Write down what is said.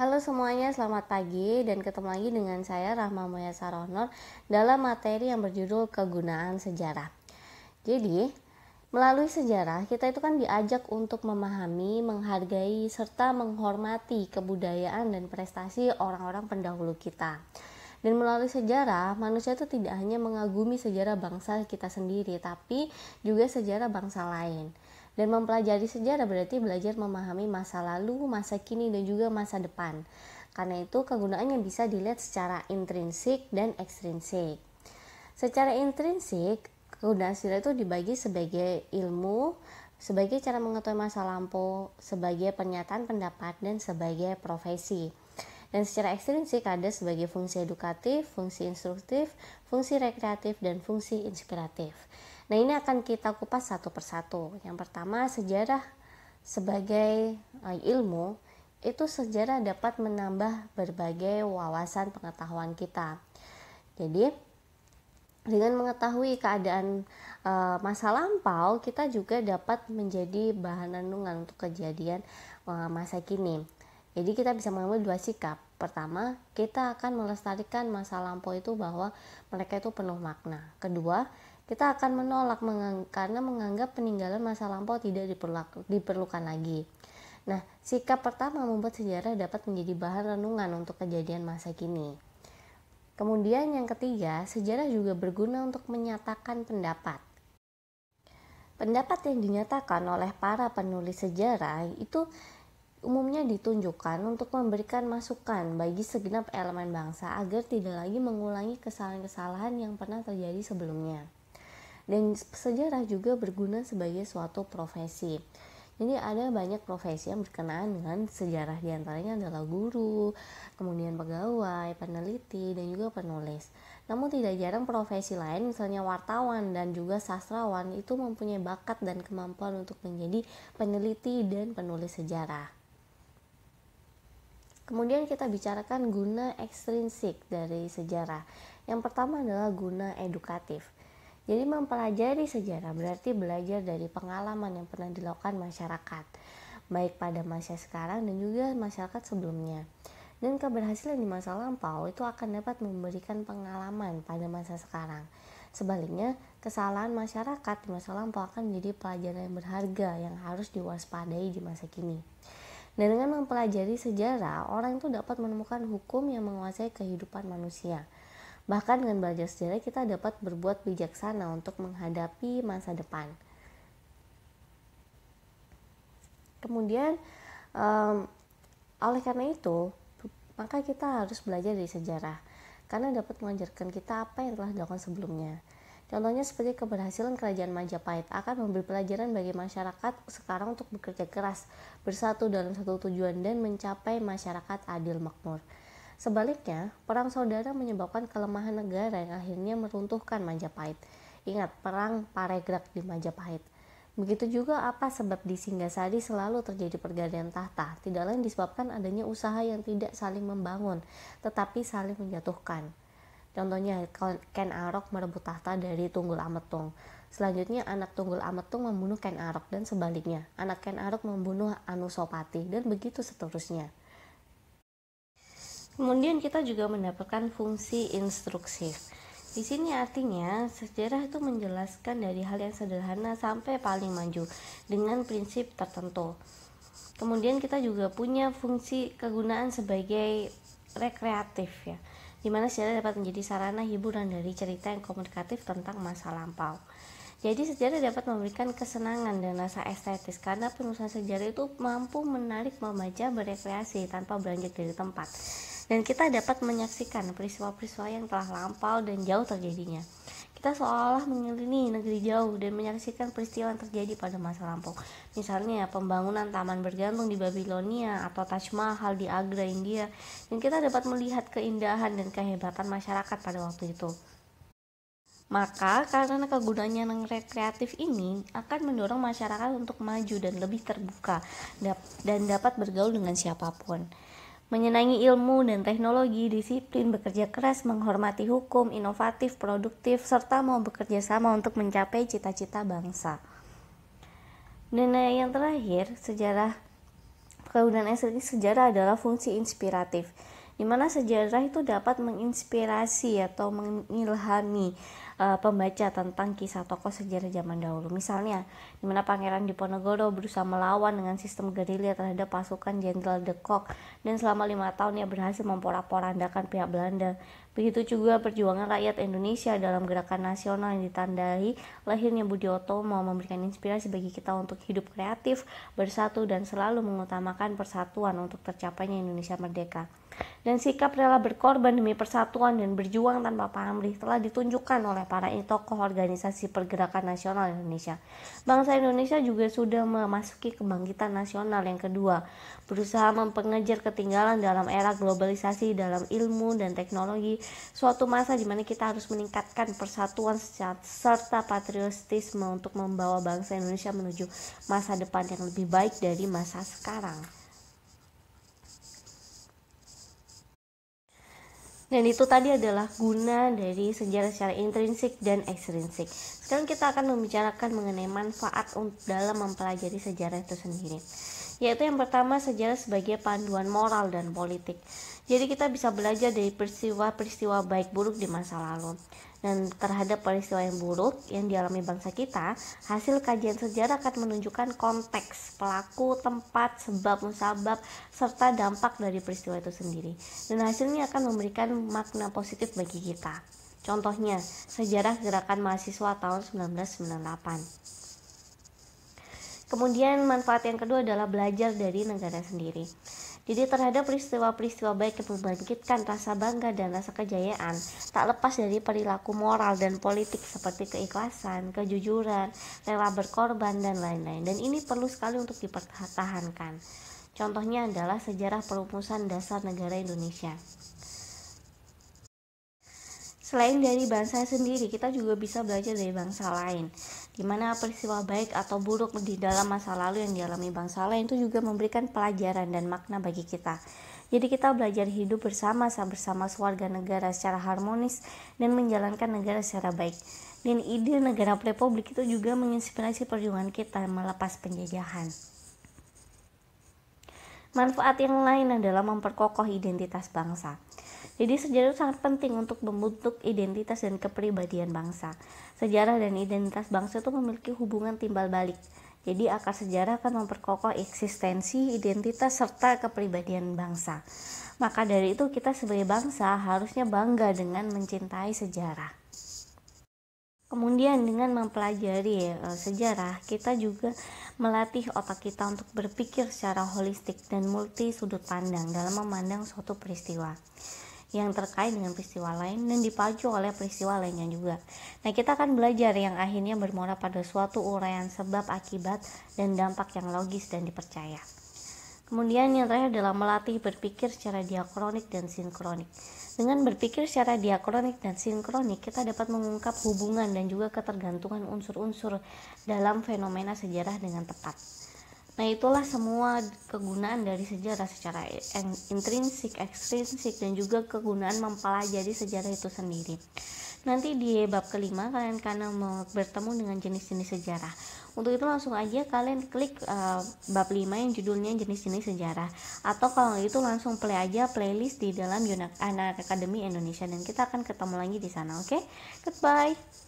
Halo semuanya, selamat pagi dan ketemu lagi dengan saya Rahma Moya Saronor dalam materi yang berjudul kegunaan sejarah. Jadi, melalui sejarah kita itu kan diajak untuk memahami, menghargai serta menghormati kebudayaan dan prestasi orang-orang pendahulu kita. Dan melalui sejarah, manusia itu tidak hanya mengagumi sejarah bangsa kita sendiri, tapi juga sejarah bangsa lain. Dan mempelajari sejarah berarti belajar memahami masa lalu, masa kini, dan juga masa depan. Karena itu kegunaannya bisa dilihat secara intrinsik dan ekstrinsik. Secara intrinsik, kegunaan sejarah itu dibagi sebagai ilmu, sebagai cara mengetahui masa lampau, sebagai pernyataan pendapat, dan sebagai profesi dan secara sih ada sebagai fungsi edukatif, fungsi instruktif, fungsi rekreatif, dan fungsi inspiratif. Nah ini akan kita kupas satu persatu. Yang pertama sejarah sebagai eh, ilmu itu sejarah dapat menambah berbagai wawasan pengetahuan kita. Jadi dengan mengetahui keadaan e, masa lampau, kita juga dapat menjadi bahan renungan untuk kejadian e, masa kini. Jadi kita bisa mengambil dua sikap. Pertama, kita akan melestarikan masa lampau itu bahwa mereka itu penuh makna. Kedua, kita akan menolak mengang karena menganggap peninggalan masa lampau tidak diperlukan lagi. Nah, sikap pertama membuat sejarah dapat menjadi bahan renungan untuk kejadian masa kini. Kemudian yang ketiga, sejarah juga berguna untuk menyatakan pendapat. Pendapat yang dinyatakan oleh para penulis sejarah itu umumnya ditunjukkan untuk memberikan masukan bagi segenap elemen bangsa agar tidak lagi mengulangi kesalahan-kesalahan yang pernah terjadi sebelumnya. Dan sejarah juga berguna sebagai suatu profesi. Jadi ada banyak profesi yang berkenaan dengan sejarah diantaranya adalah guru, kemudian pegawai, peneliti, dan juga penulis. Namun tidak jarang profesi lain misalnya wartawan dan juga sastrawan itu mempunyai bakat dan kemampuan untuk menjadi peneliti dan penulis sejarah. Kemudian kita bicarakan guna ekstrinsik dari sejarah. Yang pertama adalah guna edukatif. Jadi mempelajari sejarah berarti belajar dari pengalaman yang pernah dilakukan masyarakat, baik pada masa sekarang dan juga masyarakat sebelumnya. Dan keberhasilan di masa lampau itu akan dapat memberikan pengalaman pada masa sekarang. Sebaliknya, kesalahan masyarakat di masa lampau akan menjadi pelajaran yang berharga yang harus diwaspadai di masa kini. Dan dengan mempelajari sejarah, orang itu dapat menemukan hukum yang menguasai kehidupan manusia. Bahkan dengan belajar sejarah kita dapat berbuat bijaksana untuk menghadapi masa depan. Kemudian um, oleh karena itu, maka kita harus belajar dari sejarah karena dapat mengajarkan kita apa yang telah dilakukan sebelumnya. Contohnya seperti keberhasilan kerajaan Majapahit akan memberi pelajaran bagi masyarakat sekarang untuk bekerja keras, bersatu dalam satu tujuan dan mencapai masyarakat adil makmur. Sebaliknya, perang saudara menyebabkan kelemahan negara yang akhirnya meruntuhkan Majapahit. Ingat, perang Paregrak di Majapahit. Begitu juga apa sebab di Singgasari selalu terjadi pergantian tahta, tidak lain disebabkan adanya usaha yang tidak saling membangun, tetapi saling menjatuhkan. Contohnya Ken Arok merebut tahta dari Tunggul Ametung. Selanjutnya anak Tunggul Ametung membunuh Ken Arok dan sebaliknya. Anak Ken Arok membunuh Anusopati dan begitu seterusnya. Kemudian kita juga mendapatkan fungsi instruksif. Di sini artinya sejarah itu menjelaskan dari hal yang sederhana sampai paling maju dengan prinsip tertentu. Kemudian kita juga punya fungsi kegunaan sebagai rekreatif ya di mana sejarah dapat menjadi sarana hiburan dari cerita yang komunikatif tentang masa lampau. Jadi sejarah dapat memberikan kesenangan dan rasa estetis karena penulisan sejarah itu mampu menarik pembaca berekreasi tanpa beranjak dari tempat. Dan kita dapat menyaksikan peristiwa-peristiwa yang telah lampau dan jauh terjadinya. Kita seolah-olah mengelilingi negeri jauh dan menyaksikan peristiwa yang terjadi pada masa lampau. Misalnya, pembangunan taman bergantung di Babilonia atau Taj Mahal di Agra, India. Dan kita dapat melihat keindahan dan kehebatan masyarakat pada waktu itu. Maka karena kegunaannya yang rekreatif ini akan mendorong masyarakat untuk maju dan lebih terbuka dan dapat bergaul dengan siapapun menyenangi ilmu dan teknologi, disiplin, bekerja keras, menghormati hukum, inovatif, produktif, serta mau bekerja sama untuk mencapai cita-cita bangsa. Dan eh, yang terakhir, sejarah kebudayaan estetik sejarah adalah fungsi inspiratif, di mana sejarah itu dapat menginspirasi atau mengilhami uh, pembaca tentang kisah tokoh sejarah zaman dahulu. Misalnya, di mana Pangeran Diponegoro berusaha melawan dengan sistem gerilya terhadap pasukan Jenderal de Kock dan selama lima tahun ia berhasil memporak-porandakan pihak Belanda. Begitu juga perjuangan rakyat Indonesia dalam gerakan nasional yang ditandai lahirnya Budi mau memberikan inspirasi bagi kita untuk hidup kreatif, bersatu, dan selalu mengutamakan persatuan untuk tercapainya Indonesia merdeka dan sikap rela berkorban demi persatuan dan berjuang tanpa pamrih telah ditunjukkan oleh para tokoh organisasi pergerakan nasional Indonesia. Bangsa Indonesia juga sudah memasuki kebangkitan nasional yang kedua, berusaha mempengejar ketinggalan dalam era globalisasi dalam ilmu dan teknologi, suatu masa di mana kita harus meningkatkan persatuan serta patriotisme untuk membawa bangsa Indonesia menuju masa depan yang lebih baik dari masa sekarang. Dan itu tadi adalah guna dari sejarah secara intrinsik dan ekstrinsik. Sekarang kita akan membicarakan mengenai manfaat dalam mempelajari sejarah itu sendiri. Yaitu yang pertama sejarah sebagai panduan moral dan politik. Jadi kita bisa belajar dari peristiwa-peristiwa baik buruk di masa lalu. Dan terhadap peristiwa yang buruk yang dialami bangsa kita, hasil kajian sejarah akan menunjukkan konteks, pelaku, tempat, sebab, musabab, serta dampak dari peristiwa itu sendiri. Dan hasilnya akan memberikan makna positif bagi kita. Contohnya, sejarah gerakan mahasiswa tahun 1998. Kemudian manfaat yang kedua adalah belajar dari negara sendiri. Jadi terhadap peristiwa-peristiwa baik yang membangkitkan rasa bangga dan rasa kejayaan tak lepas dari perilaku moral dan politik seperti keikhlasan, kejujuran, rela berkorban dan lain-lain. Dan ini perlu sekali untuk dipertahankan. Contohnya adalah sejarah perumusan dasar negara Indonesia. Selain dari bangsa sendiri, kita juga bisa belajar dari bangsa lain. Di mana peristiwa baik atau buruk di dalam masa lalu yang dialami bangsa lain itu juga memberikan pelajaran dan makna bagi kita. Jadi kita belajar hidup bersama sama bersama warga negara secara harmonis dan menjalankan negara secara baik. Dan ide negara republik itu juga menginspirasi perjuangan kita melepas penjajahan. Manfaat yang lain adalah memperkokoh identitas bangsa. Jadi sejarah itu sangat penting untuk membentuk identitas dan kepribadian bangsa. Sejarah dan identitas bangsa itu memiliki hubungan timbal balik. Jadi akar sejarah akan memperkokoh eksistensi, identitas, serta kepribadian bangsa. Maka dari itu kita sebagai bangsa harusnya bangga dengan mencintai sejarah. Kemudian dengan mempelajari eh, sejarah, kita juga melatih otak kita untuk berpikir secara holistik dan multi sudut pandang dalam memandang suatu peristiwa yang terkait dengan peristiwa lain dan dipacu oleh peristiwa lainnya juga. Nah, kita akan belajar yang akhirnya bermuara pada suatu uraian sebab akibat dan dampak yang logis dan dipercaya. Kemudian yang terakhir adalah melatih berpikir secara diakronik dan sinkronik. Dengan berpikir secara diakronik dan sinkronik, kita dapat mengungkap hubungan dan juga ketergantungan unsur-unsur dalam fenomena sejarah dengan tepat. Nah, itulah semua kegunaan dari sejarah secara intrinsik, ekstrinsik, dan juga kegunaan mempelajari sejarah itu sendiri. Nanti di bab kelima kalian karena bertemu dengan jenis-jenis sejarah. Untuk itu langsung aja kalian klik uh, bab 5 yang judulnya jenis-jenis sejarah atau kalau itu langsung play aja playlist di dalam Anak Akademi Indonesia dan kita akan ketemu lagi di sana, oke? Okay? Goodbye.